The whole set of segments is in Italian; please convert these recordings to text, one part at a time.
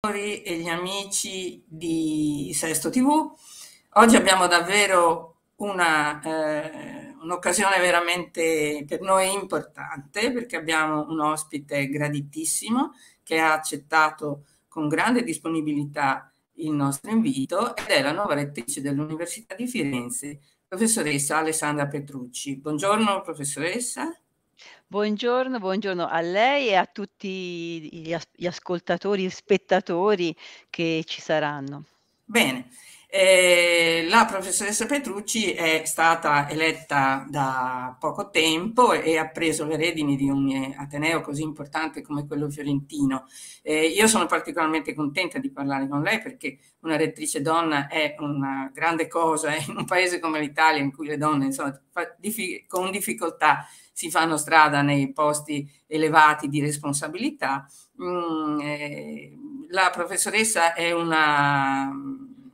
e gli amici di Sesto TV. Oggi abbiamo davvero eh, un'occasione eh, un veramente per noi importante perché abbiamo un ospite graditissimo che ha accettato con grande disponibilità il nostro invito ed è la nuova rettrice dell'Università di Firenze, professoressa Alessandra Petrucci. Buongiorno professoressa. Buongiorno, buongiorno a lei e a tutti gli ascoltatori e spettatori che ci saranno. Bene. Eh, la professoressa Petrucci è stata eletta da poco tempo e ha preso le redini di un ateneo così importante come quello fiorentino. Eh, io sono particolarmente contenta di parlare con lei perché una rettrice donna è una grande cosa eh, in un paese come l'Italia in cui le donne insomma, con difficoltà si fanno strada nei posti elevati di responsabilità. Mm, eh, la professoressa è una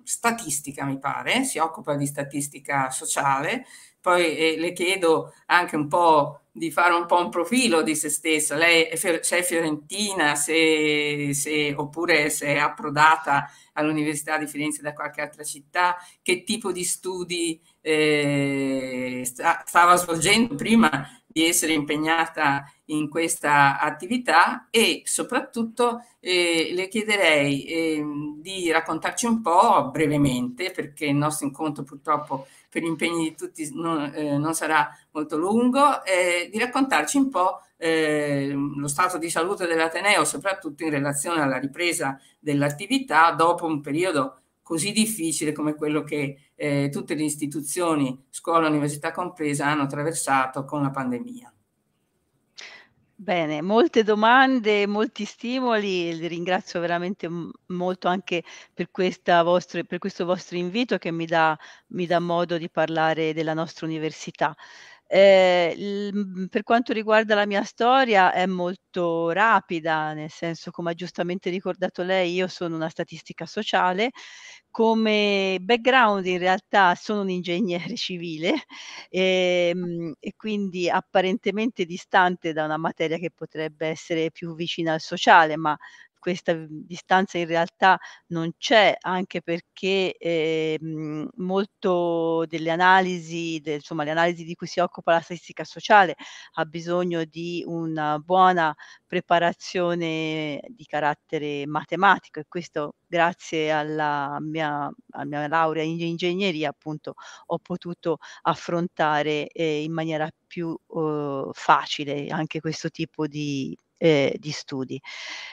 statistica, mi pare, si occupa di statistica sociale, poi eh, le chiedo anche un po' di fare un po' un profilo di se stessa, lei è, se è fiorentina se, se, oppure se è approdata all'Università di Firenze da qualche altra città, che tipo di studi eh, sta, stava svolgendo prima di essere impegnata in questa attività e soprattutto eh, le chiederei eh, di raccontarci un po' brevemente, perché il nostro incontro purtroppo per gli impegni di tutti non, eh, non sarà molto lungo, eh, di raccontarci un po' ehm, lo stato di salute dell'Ateneo, soprattutto in relazione alla ripresa dell'attività dopo un periodo così difficile come quello che eh, tutte le istituzioni, scuola, università compresa, hanno attraversato con la pandemia. Bene, molte domande, molti stimoli, vi ringrazio veramente molto anche per, vostro, per, questo vostro invito che mi dà, mi dà modo di parlare della nostra università. Eh, il, mhmm, per quanto riguarda la mia storia è molto rapida, nel senso come ha giustamente ricordato lei, io sono una statistica sociale, come background in realtà sono un ingegnere civile ehm, e quindi apparentemente distante da una materia che potrebbe essere più vicina al sociale, ma questa mhmm, distanza in realtà non c'è, anche perché eh, molto delle analisi, del, insomma le analisi di cui si occupa la statistica sociale, ha bisogno di una buona preparazione di carattere matematico e questo grazie alla mia, alla mia laurea in ingegneria appunto ho potuto affrontare eh, in maniera più eh, facile anche questo tipo di eh, di studi.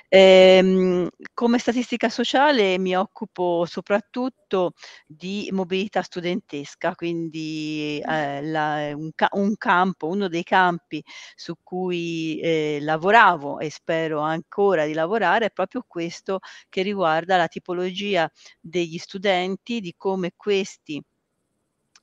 Ehm, come statistica sociale mi occupo soprattutto di mobilità studentesca, quindi eh, la, eh, un, ca un, campo, uno dei campi su cui eh, lavoravo e spero ancora di lavorare è proprio questo che riguarda la tipologia degli studenti, di come questi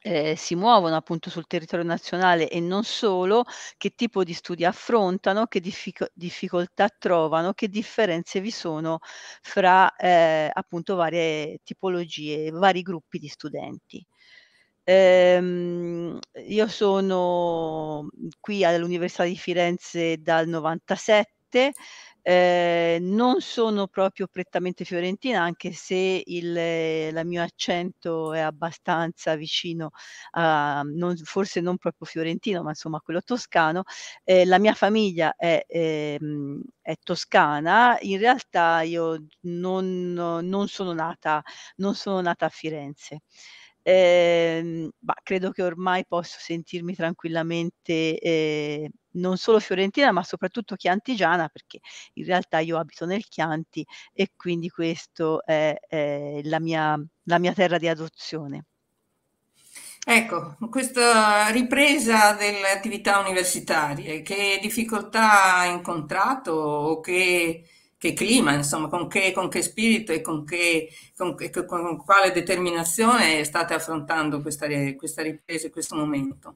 eh, si muovono appunto sul territorio nazionale e non solo, che tipo di studi affrontano, che diffic- difficoltà trovano, che differenze vi sono fra eh, appunto varie tipologie, vari gruppi di studenti. Ehm, io sono qui all'Università di Firenze dal 97 Ehm, non sono proprio prettamente fiorentina, anche se il, il eh, mio accento è abbastanza vicino a, non, forse non proprio fiorentino, ma insomma quello toscano. Eh, la mia famiglia è, eh, è, toscana, in realtà io non, non, sono, nata, non sono nata a Firenze. Eh, ma credo che ormai posso sentirmi tranquillamente eh, non solo fiorentina ma soprattutto chiantigiana perché in realtà io abito nel Chianti e quindi questa è, è la, mia, la mia terra di adozione. Ecco, questa ripresa delle attività universitarie, che difficoltà ha incontrato o che, che clima, insomma, con che, con che spirito e con, che, con, con, quale determinazione state affrontando questa, questa ripresa in questo momento?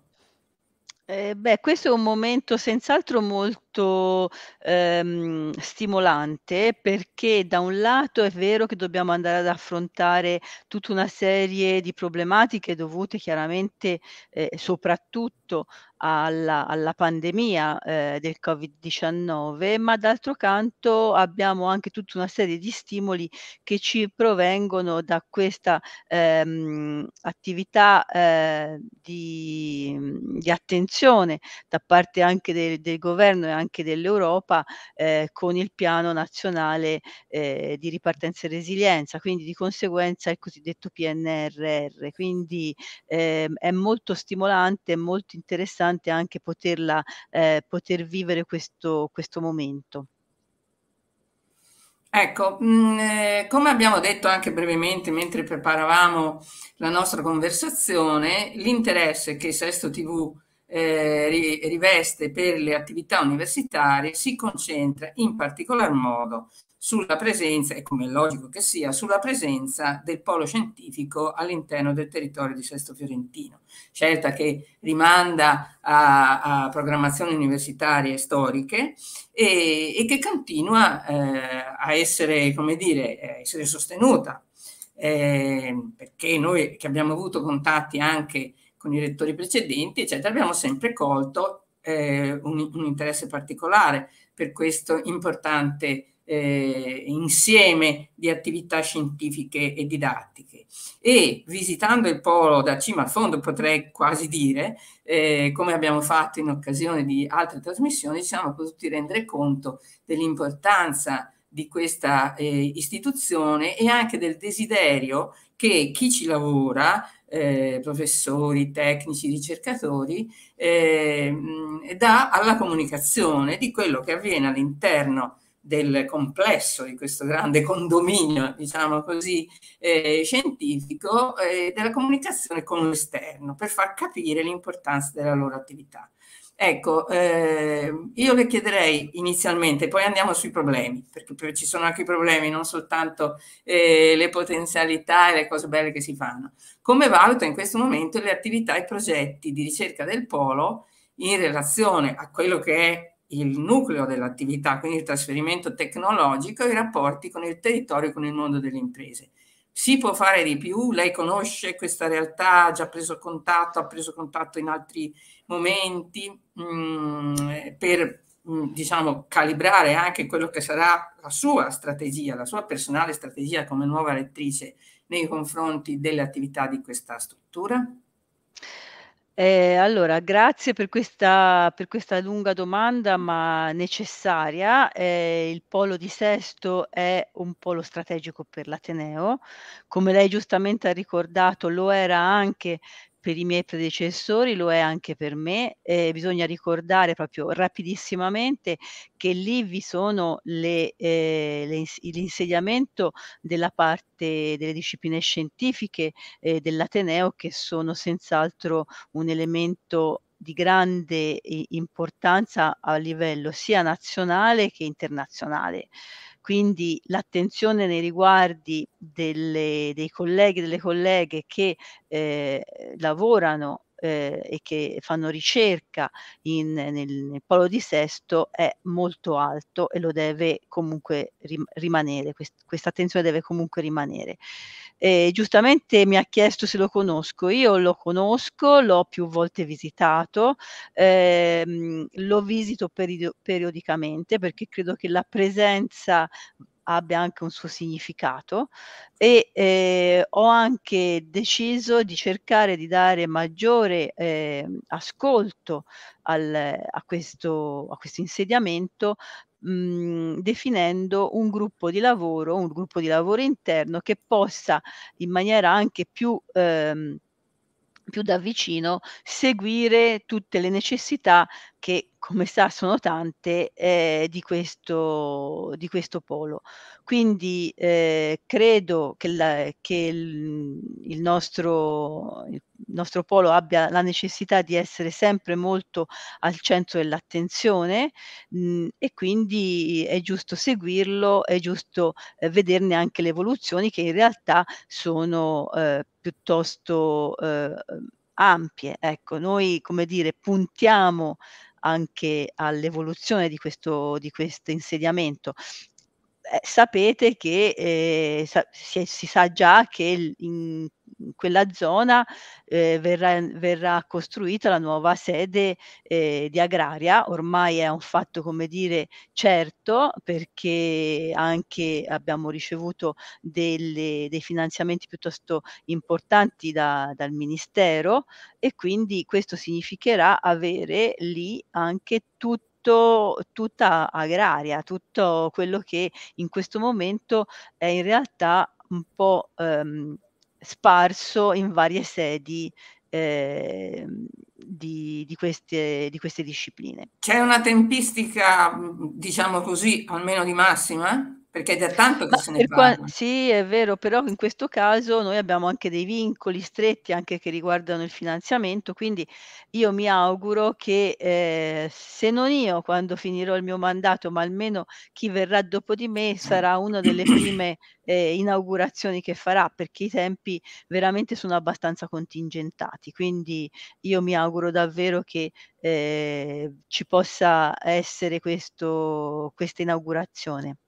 Eh, beh, questo è un momento senz'altro molto molto ehm, stimolante perché da un lato è vero che dobbiamo andare ad affrontare tutta una serie di problematiche dovute chiaramente eh, soprattutto alla, alla pandemia eh, del Covid-19, ma d'altro canto abbiamo anche tutta una serie di stimoli che ci provengono da questa ehm, attività eh, di, di attenzione da parte anche del, del governo e anche anche dell'Europa eh, con il piano nazionale eh, di ripartenza e resilienza, quindi di conseguenza il cosiddetto PNRR. Quindi eh, è molto stimolante, è molto interessante anche poterla, eh, poter vivere questo, questo momento. Ecco, mm, eh, come abbiamo detto anche brevemente mentre preparavamo la nostra conversazione, l'interesse che Sesto TV eh, riveste per le attività universitarie si concentra in particolar modo sulla presenza, e come è logico che sia, sulla presenza del polo scientifico all'interno del territorio di Sesto Fiorentino. Scelta che rimanda a, a programmazioni universitarie storiche e, e che continua eh, a essere, come dire, essere sostenuta, eh, perché noi che abbiamo avuto contatti anche con i rettori precedenti, eccetera, abbiamo sempre colto eh, un, un, interesse particolare per questo importante eh, insieme di attività scientifiche e didattiche. E visitando il polo da cima a fondo, potrei quasi dire, eh, come abbiamo fatto in occasione di altre trasmissioni, ci siamo potuti rendere conto dell'importanza di questa eh, istituzione e anche del desiderio che chi ci lavora eh, professori, tecnici, ricercatori, eh, dà alla comunicazione di quello che avviene all'interno del complesso di questo grande condominio, diciamo così, eh, scientifico, eh, della comunicazione con l'esterno, per far capire l'importanza della loro attività. Ecco, eh, io le chiederei inizialmente, poi andiamo sui problemi, perché ci sono anche i problemi, non soltanto eh, le potenzialità e le cose belle che si fanno. Come valuta in questo momento le attività e i progetti di ricerca del polo in relazione a quello che è il nucleo dell'attività, quindi il trasferimento tecnologico e i rapporti con il territorio e con il mondo delle imprese? si può fare di più, lei conosce questa realtà, ha già preso contatto, ha preso contatto in altri momenti mh, mm, per mm, diciamo calibrare anche quello che sarà la sua strategia, la sua personale strategia come nuova lettrice nei confronti delle attività di questa struttura? Eh, allora, grazie per questa, per questa, lunga domanda, ma necessaria. Eh, il polo di Sesto è un polo strategico per l'Ateneo. Come lei giustamente ha ricordato, lo era anche per i miei predecessori, lo è anche per me. Eh, bisogna ricordare proprio rapidissimamente che lì vi sono le, eh, le, l'insegnamento della parte delle discipline scientifiche eh, dell'Ateneo che sono senz'altro un elemento di grande importanza a livello sia nazionale che internazionale quindi l'attenzione nei riguardi delle, dei colleghi e delle colleghe che eh, lavorano eh, e che fanno ricerca in, nel, nel polo di sesto è molto alto e lo deve comunque rim- rimanere, quest- questa attenzione deve comunque rimanere eh, giustamente mi ha chiesto se lo conosco. Io lo conosco, l'ho più volte visitato, ehm, lo visito peri- periodicamente perché credo che la presenza abbia anche un suo significato e eh, ho anche deciso di cercare di dare maggiore eh, ascolto al, a, questo, a questo insediamento mh, mhmm, definendo un gruppo di lavoro, un gruppo di lavoro interno che possa in maniera anche più... Ehm, più da vicino seguire tutte le necessità che come sa sono tante eh, di, questo, di questo polo. Quindi eh, credo che, la, che il, il, nostro, il nostro polo abbia la necessità di essere sempre molto al centro dell'attenzione mh, mm, e quindi è giusto seguirlo, è giusto eh, vederne anche le evoluzioni che in realtà sono eh, piuttosto eh, ampie. Ecco, noi come dire puntiamo anche all'evoluzione di questo, di questo insediamento. Eh, sapete che eh, sa- si, si, sa già che in in quella zona eh, verrà, verrà, costruita la nuova sede eh, di Agraria, ormai è un fatto come dire certo perché anche abbiamo ricevuto delle, dei finanziamenti piuttosto importanti da, dal Ministero e quindi questo significherà avere lì anche tutto tutta agraria, tutto quello che in questo momento è in realtà un po' ehm, sparso in varie sedi eh, di, di, queste, di, queste, discipline. C'è una tempistica, mhmm, diciamo così, almeno di massima? perché è da tanto che Ma se ne parla. Qua, sì, è vero, però in questo caso noi abbiamo anche dei vincoli stretti anche che riguardano il finanziamento, quindi io mi auguro che eh, se non io quando finirò il mio mandato, ma almeno chi verrà dopo di me sarà una delle prime eh, inaugurazioni che farà, perché i tempi veramente sono abbastanza contingentati, quindi io mi auguro davvero che eh, ci possa essere questo, questa inaugurazione.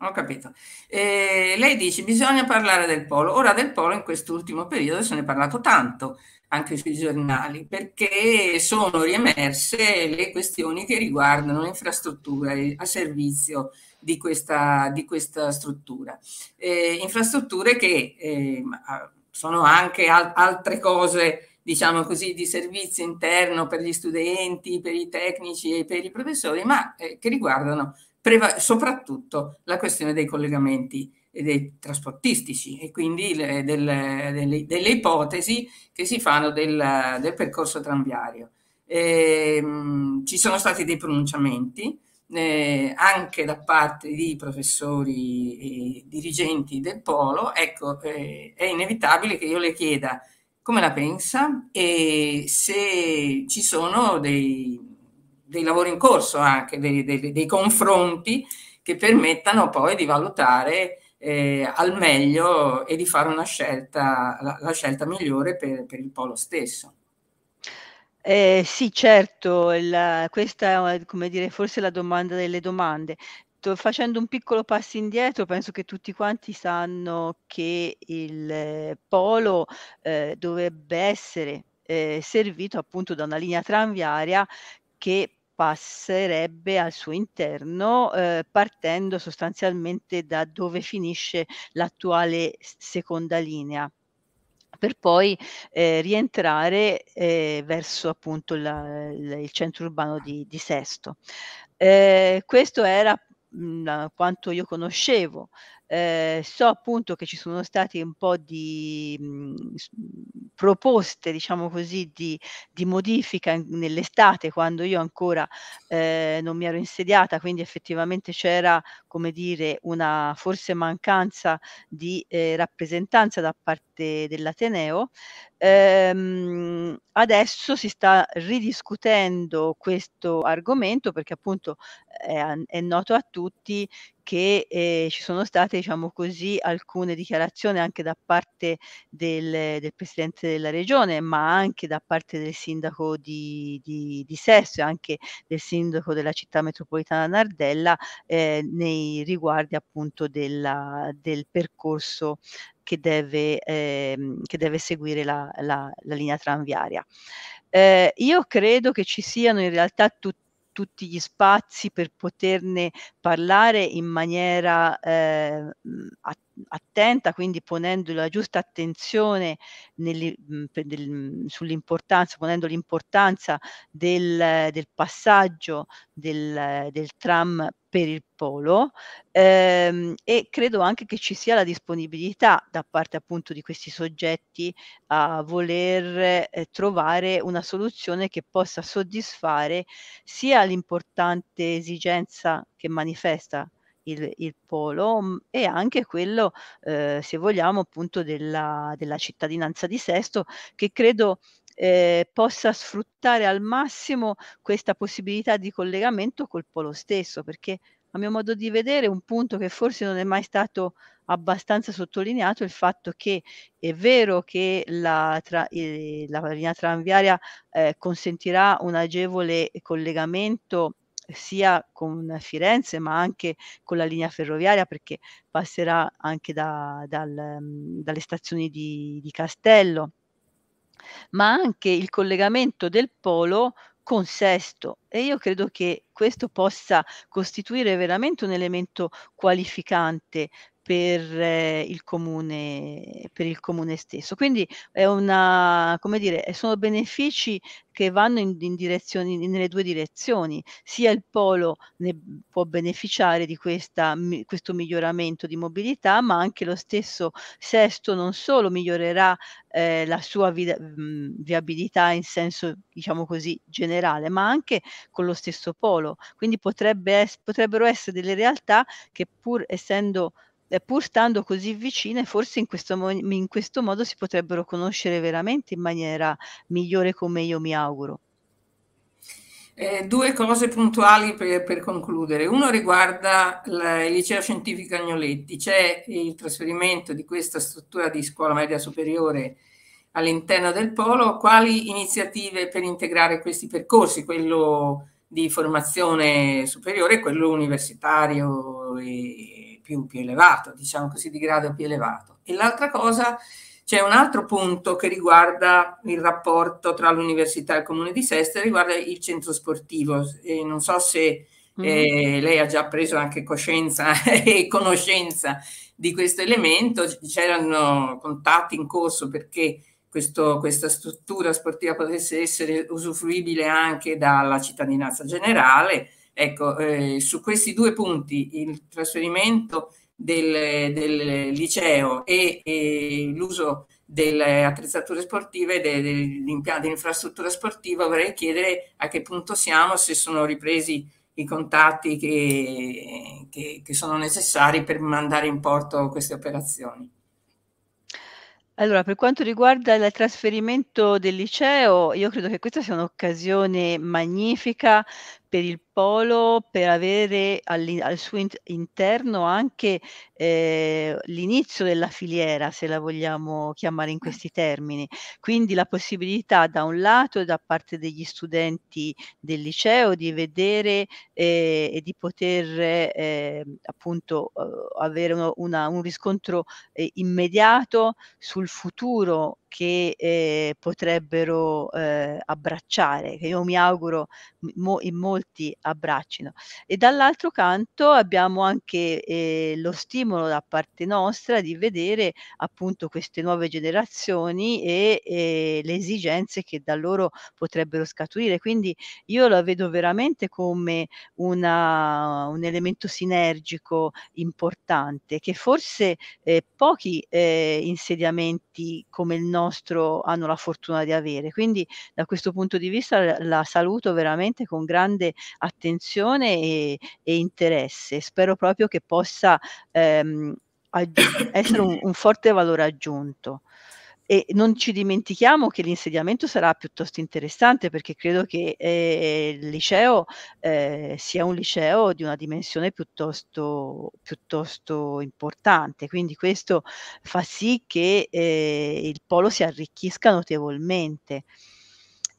Ho capito. Eh, lei dice bisogna parlare del polo. Ora del polo in quest'ultimo periodo se ne è parlato tanto, anche sui giornali, perché sono riemerse le questioni che riguardano l'infrastruttura a servizio di questa, di questa struttura. Eh, infrastrutture che eh, sono anche al altre cose diciamo così, di servizio interno per gli studenti, per i tecnici e per i professori, ma eh, che riguardano preva- soprattutto la questione dei collegamenti e dei trasportistici e quindi le, del, delle, delle, ipotesi che si fanno del, del percorso tranviario. E, ehm, mh, ci sono stati dei pronunciamenti eh, anche da parte di professori e dirigenti del polo, ecco, eh, è inevitabile che io le chieda come la pensa e se ci sono dei, dei lavori in corso anche, dei, dei, dei confronti che permettano poi di valutare eh, al meglio e di fare una scelta, la, la scelta migliore per, per il polo stesso. Eh, sì, certo, la, questa è come dire, forse la domanda delle domande. To, facendo un piccolo passo indietro, penso che tutti quanti sanno che il eh, polo eh, dovrebbe essere eh, servito appunto da una linea tranviaria che passerebbe al suo interno eh, partendo sostanzialmente da dove finisce l'attuale seconda linea per poi eh, rientrare eh, verso appunto la, la, il centro urbano di, di Sesto. Eh, questo era mh, quanto io conoscevo. Eh, so appunto che ci sono state un po' di mh, mhmm, proposte, diciamo così, di, di modifica in, nell'estate, quando io ancora eh, non mi ero insediata, quindi effettivamente c'era, come dire, una forse mancanza di eh, rappresentanza da parte dell'Ateneo. Ehm, adesso si sta ridiscutendo questo argomento perché appunto è, è noto a tutti che eh, ci sono state, diciamo così, alcune dichiarazioni anche da parte del, del, Presidente della Regione, ma anche da parte del Sindaco di, di, di Sesto e anche del Sindaco della città metropolitana Nardella eh, nei riguardi appunto della, del percorso che deve, ehm, che deve seguire la, la, la, linea tranviaria. Eh, io credo che ci siano in realtà tutti tutti gli spazi per poterne parlare in maniera eh, attiva attenta, quindi ponendo la giusta attenzione nel, mhmm, del, mhmm, sull'importanza, ponendo l'importanza del, del passaggio del, del tram per il polo ehm, e credo anche che ci sia la disponibilità da parte appunto di questi soggetti a voler eh, trovare una soluzione che possa soddisfare sia l'importante esigenza che manifesta il, il polo mm, e anche quello, eh, se vogliamo, appunto della, della cittadinanza di Sesto, che credo eh, possa sfruttare al massimo questa possibilità di collegamento col polo stesso, perché a mio modo di vedere un punto che forse non è mai stato abbastanza sottolineato il fatto che è vero che la, tra, eh, la linea tranviaria eh, consentirà un agevole collegamento sia con Firenze ma anche con la linea ferroviaria perché passerà anche da, dal, mm, dalle stazioni di, di Castello, ma anche il collegamento del polo con Sesto e io credo che questo possa costituire veramente un elemento qualificante per, eh, il comune, per il comune stesso. Quindi è una, come dire, eh, sono benefici che vanno in, in direzioni, nelle due direzioni, sia il polo ne può beneficiare di questa, mi, questo miglioramento di mobilità, ma anche lo stesso sesto non solo migliorerà eh, la sua vi, viabilità in senso, diciamo così, generale, ma anche con lo stesso polo. Quindi potrebbe, potrebbero essere delle realtà che pur essendo eh, pur stando così vicine, forse in questo, mo- in questo modo si potrebbero conoscere veramente in maniera migliore come io mi auguro. Eh, due cose puntuali per, per concludere. Uno riguarda la, il liceo scientifico Agnoletti. C'è il trasferimento di questa struttura di scuola media superiore all'interno del polo, quali iniziative per integrare questi percorsi, quello di formazione superiore e quello universitario e più, più elevato, diciamo così, di grado più elevato. E l'altra cosa, c'è un altro punto che riguarda il rapporto tra l'università e il comune di Sesta, riguarda il centro sportivo. E non so se mm-hmm. eh, lei ha già preso anche coscienza e conoscenza di questo elemento, c'erano contatti in corso perché questo, questa struttura sportiva potesse essere usufruibile anche dalla cittadinanza generale. Ecco, eh, su questi due punti, il trasferimento del, del liceo e, e l'uso delle attrezzature sportive, de, dell'impianto dell'infrastruttura sportiva, vorrei chiedere a che punto siamo, se sono ripresi i contatti che, che, che sono necessari per mandare in porto queste operazioni. Allora, per quanto riguarda il trasferimento del liceo, io credo che questa sia un'occasione magnifica per il polo, per avere al suo interno anche eh, l'inizio della filiera, se la vogliamo chiamare in questi termini. Quindi la possibilità da un lato da parte degli studenti del liceo di vedere eh, e di poter ehm, eh, appunto avere uno, una, un riscontro eh, immediato sul futuro che eh, potrebbero eh, abbracciare, che io mi auguro mo- in molti abbraccino. E dall'altro canto abbiamo anche eh, lo stimolo da parte nostra di vedere appunto queste nuove generazioni e, e ehm, le esigenze che da loro potrebbero scaturire. Quindi io la vedo veramente come una, un elemento sinergico importante che forse ehm, pochi ehm, insediamenti come il nostro nostro hanno la fortuna di avere. Quindi da questo punto di vista la saluto veramente con grande attenzione e, e interesse. Spero proprio che possa ehm, essere un, un forte valore aggiunto. E non ci dimentichiamo che l'insediamento sarà piuttosto interessante perché credo che eh, il liceo eh, sia un liceo di una dimensione piuttosto, piuttosto importante, quindi questo fa sì che eh, il polo si arricchisca notevolmente.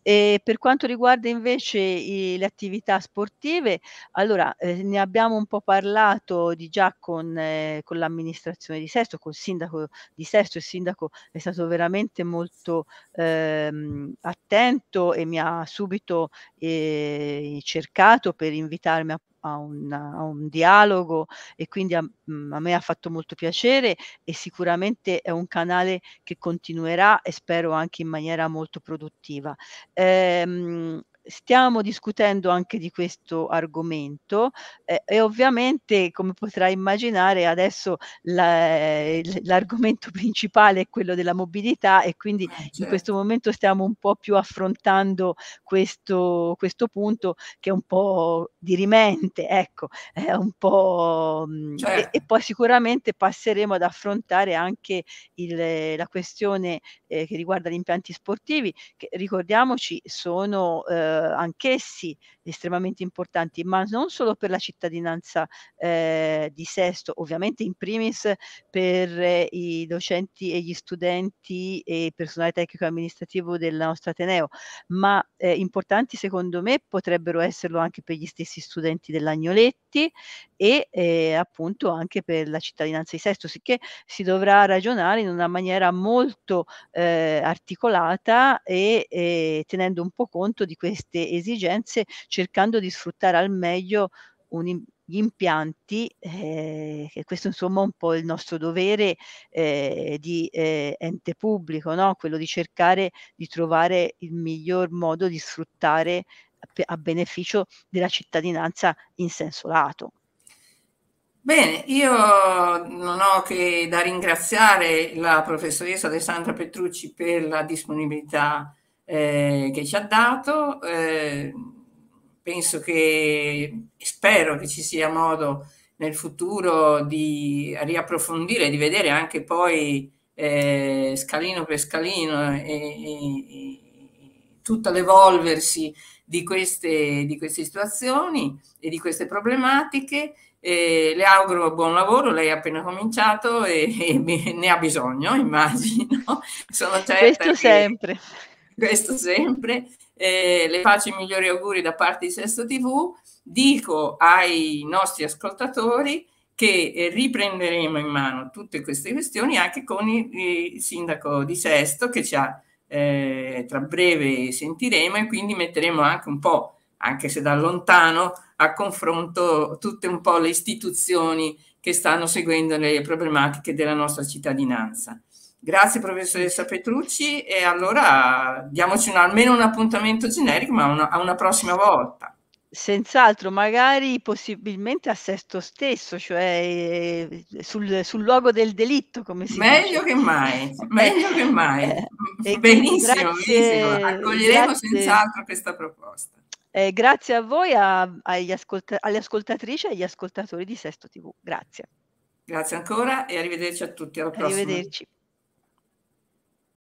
E per quanto riguarda invece i, le attività sportive, allora eh, ne abbiamo un po' parlato di già con, eh, con l'amministrazione di Sesto, col sindaco di Sesto, il sindaco è stato veramente molto ehm, attento e mi ha subito eh, cercato per invitarmi a a un, a un, dialogo e quindi a, mhmm, a, me ha fatto molto piacere e sicuramente è un canale che continuerà e spero anche in maniera molto produttiva. Ehm, stiamo discutendo anche di questo argomento eh, e ovviamente, come potrai immaginare, adesso la, eh, l'argomento principale è quello della mobilità e quindi eh, certo. in questo certo. momento stiamo un po' più affrontando questo, questo punto che è un po' dirimente, ecco, è un po'... Certo. E, cioè e, poi sicuramente passeremo ad affrontare anche il, la questione eh, che riguarda gli impianti sportivi, che ricordiamoci sono... Eh, anch'essi estremamente importanti, ma non solo per la cittadinanza eh, di Sesto, ovviamente in primis per eh, i docenti e gli studenti e il personale tecnico amministrativo del nostro Ateneo, ma eh, importanti secondo me potrebbero esserlo anche per gli stessi studenti dell'Agnoletti e eh, appunto anche per la cittadinanza di Sesto, sicché si dovrà ragionare in una maniera molto eh, articolata e eh, tenendo un po' conto di questi queste esigenze cercando di sfruttare al meglio un, gli impianti, eh, che questo insomma è un po' il nostro dovere eh, di eh, ente pubblico, no? quello di cercare di trovare il miglior modo di sfruttare a beneficio della cittadinanza in senso lato. Bene, io non ho che da ringraziare la professoressa Alessandra Petrucci per la disponibilità eh, che ci ha dato. Eh, penso che spero che ci sia modo nel futuro di riapprofondire, di vedere anche poi eh, scalino per scalino e, e, e tutto l'evolversi di queste, di queste, situazioni e di queste problematiche. Eh, le auguro buon lavoro, lei ha appena cominciato e, e ne ha bisogno, immagino. Sono certa Questo che, sempre questo sempre, eh, le faccio i migliori auguri da parte di Sesto TV, dico ai nostri ascoltatori che eh, riprenderemo in mano tutte queste questioni anche con il, sindaco di Sesto che ci ha, eh, tra breve sentiremo e quindi metteremo anche un po', anche se da lontano, a confronto tutte un po' le istituzioni che stanno seguendo le problematiche della nostra cittadinanza. Grazie professoressa Petrucci e allora diamoci un, almeno un appuntamento generico, ma una, a una prossima volta. Senz'altro, magari possibilmente a sesto stesso, cioè eh, sul, sul luogo del delitto, come si Meglio dice. che mai, meglio che mai. Eh, benissimo, grazie, benissimo. Accoglieremo grazie. senz'altro questa proposta. Eh, grazie a voi, a, ascolta, alle ascoltatrici e agli ascoltatori di Sesto TV. Grazie. Grazie ancora e arrivederci a tutti. Alla prossima. Arrivederci.